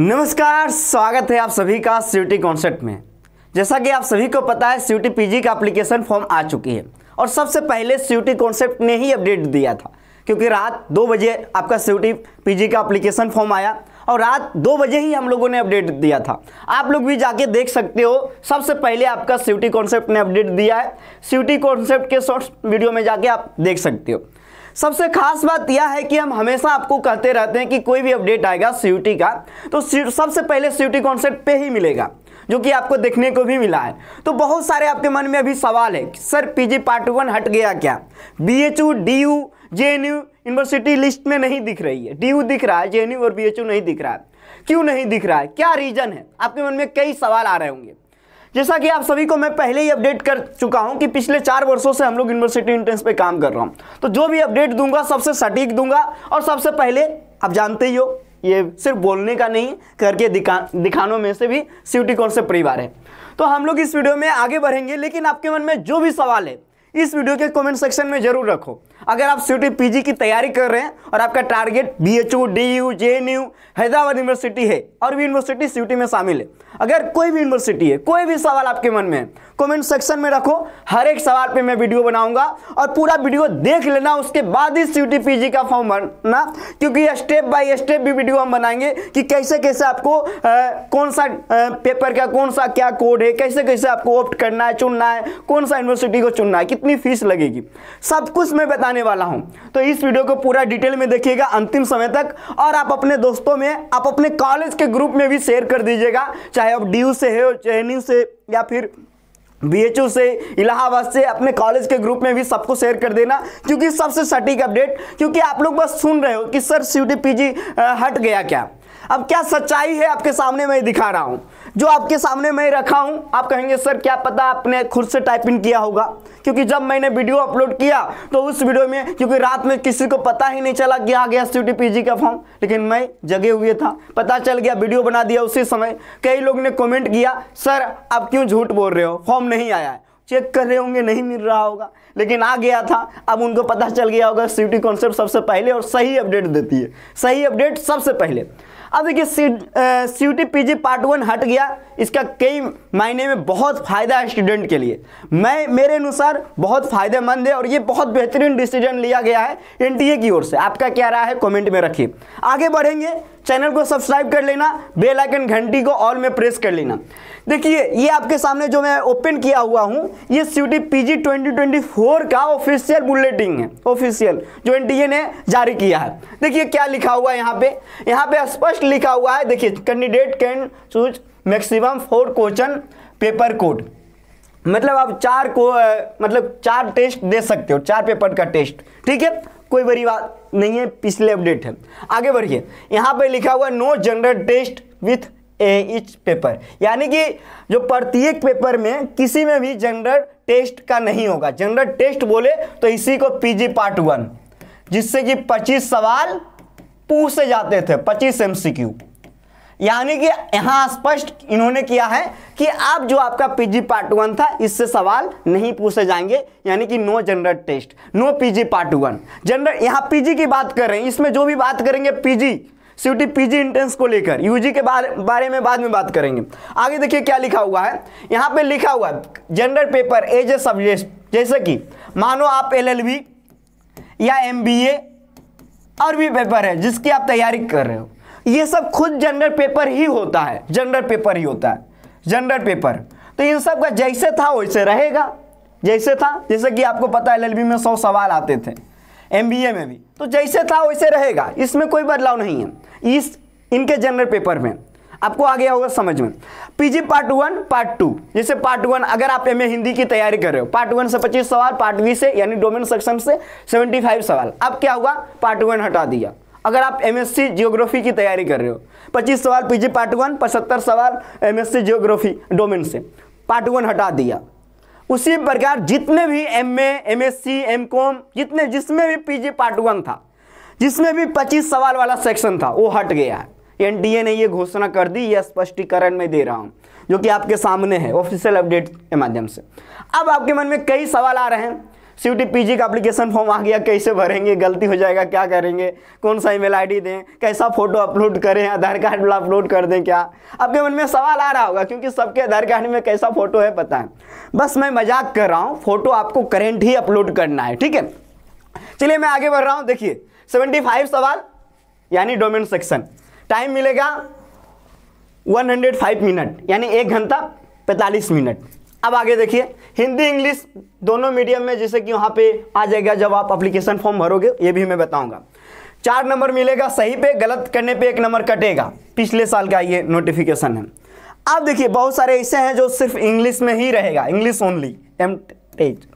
नमस्कार स्वागत है आप सभी का सीटी कॉन्सेप्ट में जैसा कि आप सभी को पता है सीटी पीजी का एप्लीकेशन फॉर्म आ चुकी है और सबसे पहले सीटी कॉन्सेप्ट ने ही अपडेट दिया था क्योंकि रात दो बजे आपका सीटी पीजी का एप्लीकेशन फॉर्म आया और रात दो बजे ही हम लोगों ने अपडेट दिया था आप लोग भी जाके देख सकते हो सबसे पहले आपका सीटी कॉन्सेप्ट ने अपडेट दिया है सीटी कॉन्सेप्ट के शॉर्ट्स वीडियो में जाके आप देख सकते हो सबसे खास बात यह है कि हम हमेशा आपको कहते रहते हैं कि कोई भी अपडेट आएगा सी का तो सबसे पहले सी कॉन्सेप्ट पे ही मिलेगा जो कि आपको देखने को भी मिला है तो बहुत सारे आपके मन में अभी सवाल है सर पीजी पार्ट वन हट गया क्या B H U D U J N U university list में नहीं दिख रही है डी यू दिख रहा है जे एन यू और बी एच यू नहीं दिख रहा है क्यों नहीं दिख रहा है क्या रीज़न है आपके मन में कई सवाल आ रहे होंगे जैसा कि आप सभी को मैं पहले ही अपडेट कर चुका हूं कि पिछले चार वर्षों से हम लोग यूनिवर्सिटी इंट्रेंस पे काम कर रहा हूं तो जो भी अपडेट दूंगा सबसे सटीक दूंगा और सबसे पहले आप जानते ही हो ये सिर्फ बोलने का नहीं करके दिखा दिखानों में से भी सिटी कौन से परिवार है तो हम लोग इस वीडियो में आगे बढ़ेंगे लेकिन आपके मन में जो भी सवाल है इस वीडियो के कमेंट सेक्शन में जरूर रखो अगर आप सी पीजी की तैयारी कर रहे हैं और आपका target B H U D U J N U Hyderabad university है और भी यूनिवर्सिटी सी में शामिल है अगर कोई भी यूनिवर्सिटी है कोई भी सवाल आपके मन में है कॉमेंट सेक्शन में रखो हर एक सवाल पर मैं वीडियो बनाऊंगा और पूरा वीडियो देख लेना उसके बाद ही सी पीजी का फॉर्म भरना क्योंकि स्टेप बाई स्टेप भी वीडियो हम बनाएंगे कि कैसे कैसे आपको आ, कौन सा आ, पेपर का कौन सा क्या कोड है कैसे कैसे आपको ऑप्ट करना है चुनना है कौन सा यूनिवर्सिटी को चुनना है कितने कितनी फीस लगेगी सब कुछ मैं बताने वाला हूँ तो इस वीडियो को पूरा डिटेल में देखिएगा अंतिम समय तक और आप अपने दोस्तों में आप अपने कॉलेज के ग्रुप में भी शेयर कर दीजिएगा चाहे आप डी से है जे से या फिर बी से इलाहाबाद से अपने कॉलेज के ग्रुप में भी सबको शेयर कर देना क्योंकि सबसे सटीक अपडेट क्योंकि आप लोग बस सुन रहे हो कि सर सी पीजी हट गया क्या अब क्या सच्चाई है आपके सामने मैं दिखा रहा हूँ जो आपके सामने मैं रखा हूँ आप कहेंगे सर क्या पता आपने खुद से टाइपिंग किया होगा क्योंकि जब मैंने वीडियो अपलोड किया तो उस वीडियो में क्योंकि रात में किसी को पता ही नहीं चला कि आ गया सी पीजी का फॉर्म लेकिन मैं जगे हुए था पता चल गया वीडियो बना दिया उसी समय कई लोग ने कॉमेंट किया सर आप क्यों झूठ बोल रहे हो फॉर्म नहीं आया है चेक कर रहे होंगे नहीं मिल रहा होगा लेकिन आ गया था अब उनको पता चल गया होगा सी कॉन्सेप्ट सबसे पहले और सही अपडेट देती है सही अपडेट सबसे पहले अब देखिए C T P G part one हट गया इसका कई मायने में बहुत फ़ायदा है स्टूडेंट के लिए मैं मेरे अनुसार बहुत फ़ायदेमंद है और ये बहुत बेहतरीन डिसीजन लिया गया है एनटीए की ओर से आपका क्या राय है कमेंट में रखिए आगे बढ़ेंगे चैनल को सब्सक्राइब कर लेना बेल आइकन घंटी को ऑल में प्रेस कर लेना देखिए ये आपके सामने जो मैं ओपन किया हुआ हूँ ये सी पीजी 2024 का ऑफिशियल बुलेटिन है ऑफिशियल जो एन ने जारी किया है देखिए क्या लिखा हुआ है यहाँ पे यहाँ पे स्पष्ट लिखा हुआ है देखिए candidate can choose maximum four question paper code मतलब आप चार को मतलब चार टेस्ट दे सकते हो चार पेपर का टेस्ट ठीक है कोई बड़ी बात नहीं है पिछले अपडेट है आगे बढ़िए यहाँ पर लिखा हुआ no general test with a each paper यानी कि जो प्रत्येक पेपर में किसी में भी जनरल टेस्ट का नहीं होगा जनरल टेस्ट बोले तो इसी को पीजी पार्ट वन जिससे कि 25 सवाल पूछे जाते थे 25 एमसीक्यू यानी कि यहां स्पष्ट इन्होंने किया है कि आप जो आपका पीजी पार्ट वन था इससे सवाल नहीं पूछे जाएंगे यानी कि no general test no PG part one general यहां पीजी की बात कर रहे हैं इसमें जो भी बात करेंगे पीजी सीटी पीजी इंट्रेंस को लेकर यूजी के बारे, बारे में बाद में बात करेंगे आगे देखिए क्या लिखा हुआ है यहाँ पे लिखा हुआ है general paper as a subject जैसे कि मानो आप एलएलबी या एमबीए और भी पेपर है जिसकी आप तैयारी कर रहे हो ये सब खुद जनरल पेपर ही होता है जनरल पेपर ही होता है जनरल पेपर तो इन सब का जैसे था वैसे रहेगा जैसे था जैसे कि आपको पता है एल में सौ सवाल आते थे एम में भी तो जैसे था वैसे रहेगा इसमें कोई बदलाव नहीं है इस इनके जनरल पेपर में आपको आ गया होगा समझ में PG part one part two जैसे पार्ट वन अगर आप एम हिंदी की तैयारी कर रहे हो पार्ट वन से पच्चीस सवाल पार्ट बी से यानी डोमेन सेक्शन से सेवेंटी फाइव सवाल अब क्या हुआ पार्ट वन हटा दिया अगर आप एम सी जियोग्राफी की तैयारी कर रहे हो 25 सवाल पीजी पार्ट वन पचहत्तर सवाल एम सी जियोग्राफी डोमेन से पार्ट वन हटा दिया उसी प्रकार जितने भी M A M S C M com जितने जिसमें भी पीजी पार्ट वन था जिसमें भी 25 सवाल वाला सेक्शन था वो हट गया है ए ने ये घोषणा कर दी यह स्पष्टीकरण में दे रहा हूँ जो कि आपके सामने है ऑफिशियल अपडेट के माध्यम से अब आपके मन में कई सवाल आ रहे हैं सी यू का अप्लीकेशन फॉर्म आ गया कैसे भरेंगे गलती हो जाएगा क्या करेंगे कौन सा ईमेल आईडी दें कैसा फोटो अपलोड करें आधार कार्ड वाला अपलोड कर दें क्या आपके मन में सवाल आ रहा होगा क्योंकि सबके आधार कार्ड में कैसा फोटो है पता है बस मैं मजाक कर रहा हूँ फोटो आपको करेंट ही अपलोड करना है ठीक है चलिए मैं आगे बढ़ रहा हूँ देखिए सेवेंटी सवाल यानी डोमेन सेक्शन टाइम मिलेगा 105 मिनट यानी एक घंटा 45 मिनट अब आगे देखिए हिंदी इंग्लिश दोनों मीडियम में जैसे कि वहाँ पे आ जाएगा जब आप अप्लीकेशन फॉर्म भरोगे ये भी मैं बताऊँगा चार नंबर मिलेगा सही पे गलत करने पे एक नंबर कटेगा पिछले साल का ये नोटिफिकेशन है अब देखिए बहुत सारे ऐसे हैं जो सिर्फ इंग्लिश में ही रहेगा इंग्लिश ओनली एम एच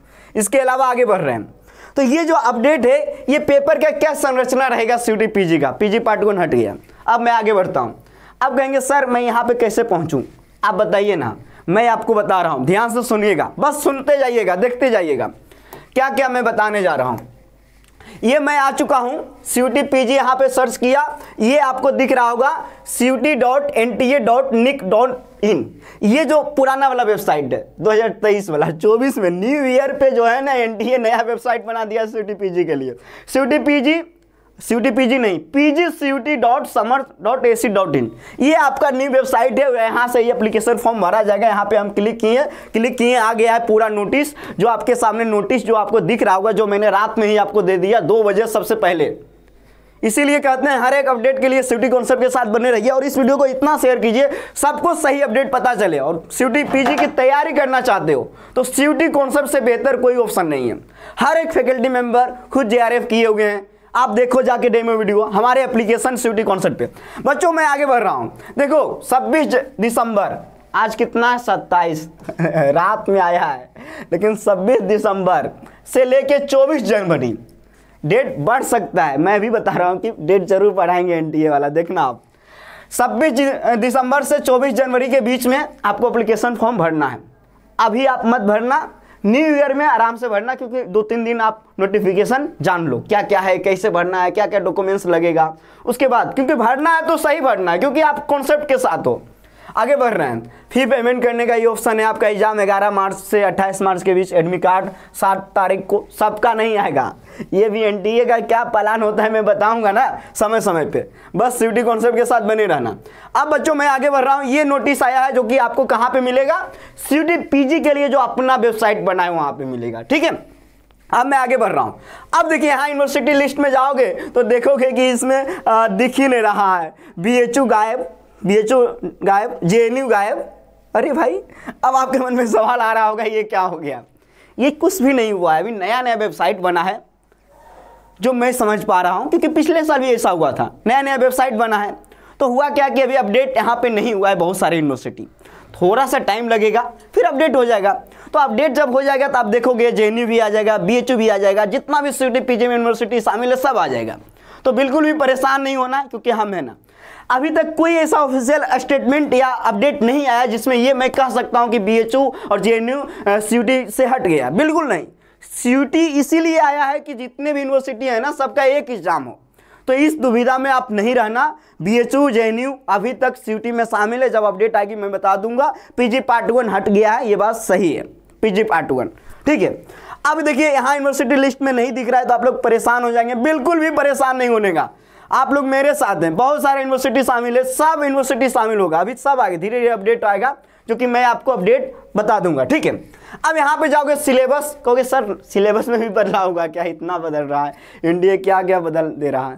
इसके अलावा आगे बढ़ रहे हैं तो ये जो अपडेट है ये पेपर का क्या संरचना रहेगा सी पीजी का पीजी पार्ट वन हट गया अब मैं आगे बढ़ता हूँ अब कहेंगे सर मैं यहाँ पे कैसे पहुँचूँ आप बताइए ना मैं आपको बता रहा हूं ध्यान से सुनिएगा बस सुनते जाइएगा देखते जाइएगा क्या क्या मैं बताने जा रहा हूं ये मैं आ चुका हूं C PG T P G यहाँ सर्च किया ये आपको दिख रहा होगा C T dot N T A dot nic dot in ये जो पुराना वाला वेबसाइट है 2023 वाला 24 में न्यू ईयर पे जो है ना एन टी ए नया वेबसाइट बना दिया C PG T P G के लिए C PG T P G C U T PG नहीं PG C U T dot dot dot in ये आपका न्यू वेबसाइट है यहाँ से ये एप्लीकेशन फॉर्म भरा जाएगा यहाँ पे हम क्लिक किए क्लिक किए आ गया है पूरा नोटिस जो आपके सामने नोटिस जो आपको दिख रहा होगा जो मैंने रात में ही आपको दे दिया दो बजे सबसे पहले इसीलिए कहते हैं हर एक अपडेट के लिए सीटी कॉन्सेप्ट के साथ बने रहिए और इस वीडियो को इतना शेयर कीजिए सबको सही अपडेट पता चले और सिटी पीजी की तैयारी करना चाहते हो तो सीटी कॉन्सेप्ट से बेहतर कोई ऑप्शन नहीं है हर एक फैकल्टी मेंबर खुद जे किए हुए हैं आप देखो जाके डेमो वीडियो हमारे एप्लीकेशन स्विटी कॉन्सर्ट पे बच्चों मैं आगे बढ़ रहा हूँ देखो छब्बीस दिसंबर आज कितना सत्ताईस रात में आया है लेकिन छब्बीस दिसंबर से लेके चौबीस जनवरी डेट बढ़ सकता है मैं भी बता रहा हूँ कि डेट जरूर बढ़ाएंगे एनटीए वाला देखना आप छब्बीस दिसंबर से 24 जनवरी के बीच में आपको अप्लीकेशन फॉर्म भरना है अभी आप मत भरना न्यू ईयर में आराम से भरना क्योंकि दो तीन दिन आप नोटिफिकेशन जान लो क्या क्या है कैसे भरना है क्या क्या डॉक्यूमेंट्स लगेगा उसके बाद क्योंकि भरना है तो सही भरना है क्योंकि आप कॉन्सेप्ट के साथ हो आगे बढ़ रहे हैं फी पेमेंट करने का ये ऑप्शन है आपका एग्जाम ग्यारह मार्च से अट्ठाईस मार्च के बीच एडमिट कार्ड सात तारीख को सबका नहीं आएगा ये भी एन का क्या प्लान होता है मैं बताऊंगा ना समय समय पे बस सीटी कॉन्सेप्ट के साथ बने रहना अब बच्चों मैं आगे बढ़ रहा हूँ ये नोटिस आया है जो कि आपको कहाँ पे मिलेगा सीटी पीजी के लिए जो अपना वेबसाइट बनाए वहाँ पर मिलेगा ठीक है अब मैं आगे बढ़ रहा हूँ अब देखिए यहाँ यूनिवर्सिटी लिस्ट में जाओगे तो देखोगे कि इसमें दिख ही नहीं रहा है बी गायब बी एच ओ गायब जे एन यू गायब अरे भाई अब आपके मन में सवाल आ रहा होगा ये क्या हो गया ये कुछ भी नहीं हुआ है अभी नया नया वेबसाइट बना है जो मैं समझ पा रहा हूँ क्योंकि पिछले साल भी ऐसा हुआ था नया नया वेबसाइट बना है तो हुआ क्या कि अभी अपडेट यहाँ पे नहीं हुआ है बहुत सारे यूनिवर्सिटी थोड़ा सा टाइम लगेगा फिर अपडेट हो जाएगा तो अपडेट जब हो जाएगा तो आप देखोगे जे भी आ जाएगा बी भी आ जाएगा जितना भी यूनिवर्सिटी पी यूनिवर्सिटी शामिल है सब आ जाएगा तो बिल्कुल भी परेशान नहीं होना क्योंकि हम हैं ना अभी तक कोई ऐसा ऑफिशियल स्टेटमेंट या अपडेट नहीं आया जिसमें ये मैं कह सकता हूँ कि बी और जे एन से हट गया बिल्कुल नहीं सी इसीलिए आया है कि जितने भी यूनिवर्सिटी हैं ना सबका एक एग्ज़ाम हो तो इस दुविधा में आप नहीं रहना बी एच यू अभी तक सी में शामिल है जब अपडेट आएगी मैं बता दूंगा पीजी पार्ट वन हट गया है ये बात सही है पीजी पार्ट वन ठीक है अब देखिए यहाँ यूनिवर्सिटी लिस्ट में नहीं दिख रहा है तो आप लोग परेशान हो जाएंगे बिल्कुल भी परेशान नहीं होने का आप लोग मेरे साथ हैं बहुत सारे यूनिवर्सिटी शामिल है सब यूनिवर्सिटी शामिल होगा अभी सब आगे धीरे धीरे अपडेट आएगा जो कि मैं आपको अपडेट बता दूंगा ठीक है अब यहाँ पे जाओगे सिलेबस कहोगे सर सिलेबस में भी बदलाव होगा क्या इतना बदल रहा है इंडिया क्या क्या बदल दे रहा है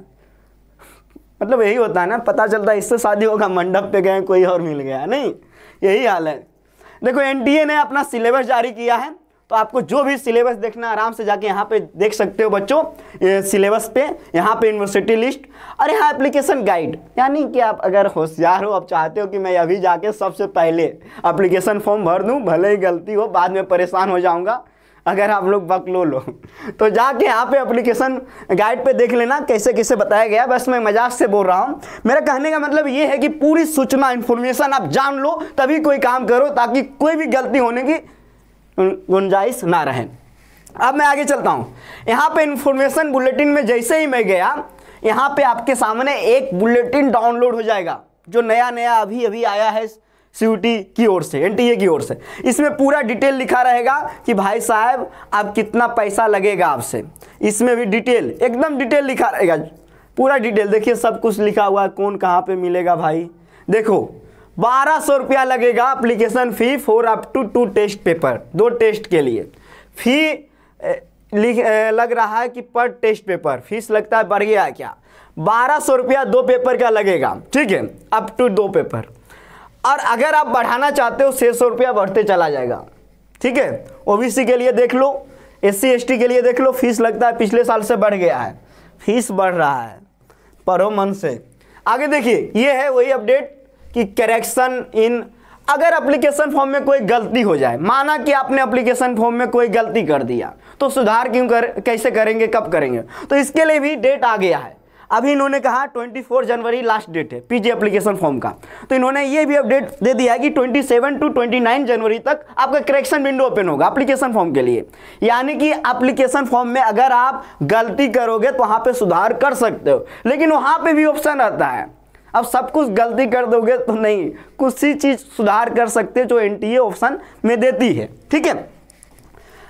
मतलब यही होता है ना पता चलता है इससे शादी होगा मंडप पे गए कोई और मिल गया नहीं यही हाल है देखो एनडीए ने अपना सिलेबस जारी किया है तो आपको जो भी सिलेबस देखना आराम से जाके यहाँ पे देख सकते हो बच्चों सिलेबस पे यहाँ पे यूनिवर्सिटी लिस्ट और यहाँ एप्लीकेशन गाइड यानी कि आप अगर होशियार हो आप चाहते हो कि मैं अभी जाके सबसे पहले एप्लीकेशन फॉर्म भर दूँ भले ही गलती हो बाद में परेशान हो जाऊँगा अगर आप लोग लो लो तो जाके यहाँ पे एप्लीकेशन गाइड पे देख लेना कैसे कैसे बताया गया बस मैं मजाक से बोल रहा हूँ मेरा कहने का मतलब ये है कि पूरी सूचना इन्फॉर्मेशन आप जान लो तभी कोई काम करो ताकि कोई भी गलती होने की गुंजाइश ना रहे अब मैं आगे चलता हूँ यहाँ पे इन्फॉर्मेशन बुलेटिन में जैसे ही मैं गया यहाँ पे आपके सामने एक बुलेटिन डाउनलोड हो जाएगा जो नया नया अभी अभी आया है सी की ओर से एन की ओर से इसमें पूरा डिटेल लिखा रहेगा कि भाई साहब आप कितना पैसा लगेगा आपसे इसमें भी डिटेल एकदम डिटेल लिखा रहेगा पूरा डिटेल देखिए सब कुछ लिखा हुआ है कौन कहाँ पे मिलेगा भाई देखो बारह सौ रुपया लगेगा application fee for up to two test paper दो टेस्ट के लिए फी लिख लग रहा है कि पर टेस्ट पेपर फीस लगता है बढ़ गया क्या बारह सौ रुपया दो पेपर का लगेगा ठीक है अप टू दो पेपर और अगर आप बढ़ाना चाहते हो छः सौ रुपया बढ़ते चला जाएगा ठीक है ओबीसी के लिए देख लो एस सी के लिए देख लो फीस लगता है पिछले साल से बढ़ गया है फीस बढ़ रहा है पढ़ो मन से आगे देखिए ये है वही अपडेट कि करेक्शन इन अगर एप्लीकेशन फॉर्म में कोई गलती हो जाए माना कि आपने एप्लीकेशन फॉर्म में कोई गलती कर दिया तो सुधार क्यों कर कैसे करेंगे कब करेंगे तो इसके लिए भी डेट आ गया है अभी इन्होंने कहा 24 जनवरी लास्ट डेट है पीजी एप्लीकेशन फॉर्म का तो इन्होंने ये भी अपडेट दे दिया है कि 27 टू 29 जनवरी तक आपका करेक्शन विंडो ओपन होगा एप्लीकेशन फॉर्म के लिए यानी कि एप्लीकेशन फॉर्म में अगर आप गलती करोगे तो वहाँ पे सुधार कर सकते हो लेकिन वहाँ पे भी ऑप्शन रहता है अब सब कुछ गलती कर दोगे तो नहीं कुछ सी चीज़ सुधार कर सकते जो एन ऑप्शन में देती है ठीक है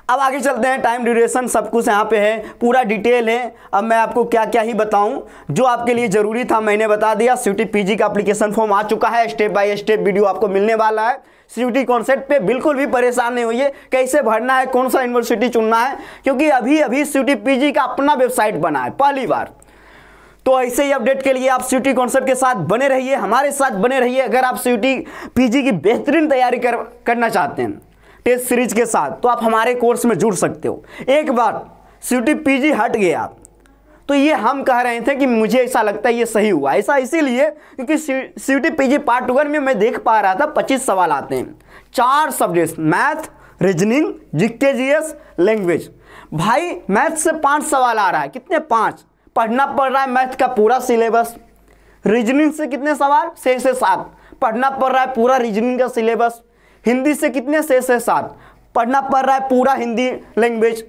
अब आगे चलते हैं टाइम ड्यूरेशन सब कुछ यहाँ पे है पूरा डिटेल है अब मैं आपको क्या क्या ही बताऊँ जो आपके लिए ज़रूरी था मैंने बता दिया सीयूटी पीजी का एप्लीकेशन फॉर्म आ चुका है स्टेप बाय स्टेप वीडियो आपको मिलने वाला है टी कॉन्सेप्ट पे बिल्कुल भी परेशान नहीं होइए कैसे भरना है कौन सा यूनिवर्सिटी चुनना है क्योंकि अभी अभी सी पीजी का अपना वेबसाइट बना है पहली बार तो ऐसे ही अपडेट के लिए आप सीटी कॉन्सेप्ट के साथ बने रहिए हमारे साथ बने रहिए अगर आप सीटी पीजी की बेहतरीन तैयारी कर, करना चाहते हैं टेस्ट सीरीज के साथ तो आप हमारे कोर्स में जुड़ सकते हो एक बार सीटी पीजी हट गया तो ये हम कह रहे थे कि मुझे ऐसा लगता है ये सही हुआ ऐसा इसीलिए क्योंकि सीटी पीजी पार्ट वन में मैं देख पा रहा था पच्चीस सवाल आते हैं चार सब्जेक्ट मैथ रीजनिंग जिक्के जीएस लैंग्वेज भाई मैथ से पाँच सवाल आ रहा है कितने पाँच पढ़ना पड़ रहा है मैथ का पूरा सिलेबस रीजनिंग से कितने सवाल छः से सात पढ़ना पड़ रहा है पूरा रीजनिंग का सिलेबस हिंदी से कितने छः से सात पढ़ना पड़ रहा है पूरा हिंदी लैंग्वेज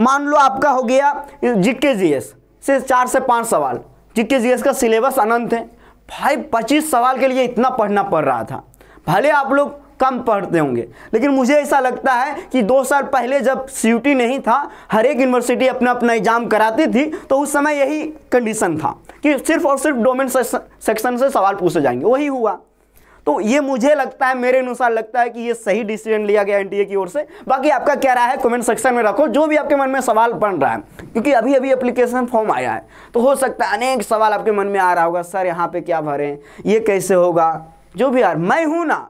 मान लो आपका हो गया जीके जीएस से चार से पाँच सवाल जीके जीएस का सिलेबस अनंत है भाई पच्चीस सवाल के लिए इतना पढ़ना पड़ रहा था भले आप लोग कम पढ़ते होंगे लेकिन मुझे ऐसा लगता है कि दो साल पहले जब सी नहीं था हर एक यूनिवर्सिटी अपना अपना एग्जाम कराती थी तो उस समय यही कंडीशन था कि सिर्फ और सिर्फ डोमेन सेक्शन से सवाल पूछे जाएंगे वही हुआ तो ये मुझे लगता है मेरे अनुसार लगता है कि ये सही डिसीजन लिया गया एनटीए की ओर से बाकी आपका क्या रहा है कमेंट सेक्शन में रखो जो भी आपके मन में सवाल बन रहा है क्योंकि अभी अभी एप्लीकेशन फॉर्म आया है तो हो सकता है अनेक सवाल आपके मन में आ रहा होगा सर यहाँ पे क्या भरें ये कैसे होगा जो भी यार मैं हूँ ना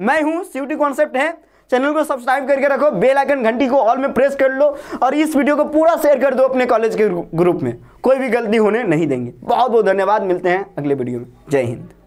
मैं हूँ सीटी कॉन्सेप्ट है चैनल को सब्सक्राइब करके रखो बेल आइकन घंटी को ऑल में प्रेस कर लो और इस वीडियो को पूरा शेयर कर दो अपने कॉलेज के ग्रुप में कोई भी गलती होने नहीं देंगे बहुत बहुत धन्यवाद मिलते हैं अगले वीडियो में जय हिंद